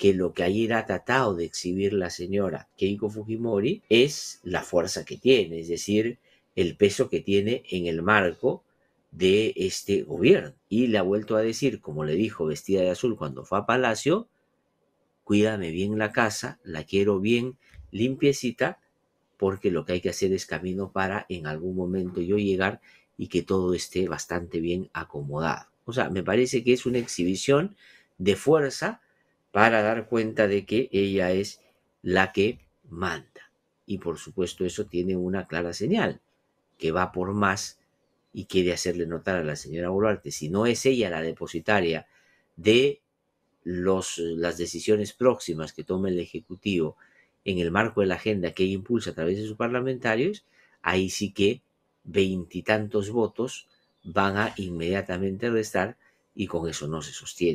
que lo que ayer ha tratado de exhibir la señora Keiko Fujimori es la fuerza que tiene, es decir, el peso que tiene en el marco de este gobierno. Y le ha vuelto a decir, como le dijo vestida de azul cuando fue a Palacio, cuídame bien la casa, la quiero bien limpiecita, porque lo que hay que hacer es camino para en algún momento yo llegar y que todo esté bastante bien acomodado. O sea, me parece que es una exhibición de fuerza para dar cuenta de que ella es la que manda. Y por supuesto eso tiene una clara señal, que va por más y quiere hacerle notar a la señora Boluarte, si no es ella la depositaria de los, las decisiones próximas que tome el Ejecutivo en el marco de la agenda que ella impulsa a través de sus parlamentarios, ahí sí que veintitantos votos van a inmediatamente restar y con eso no se sostiene.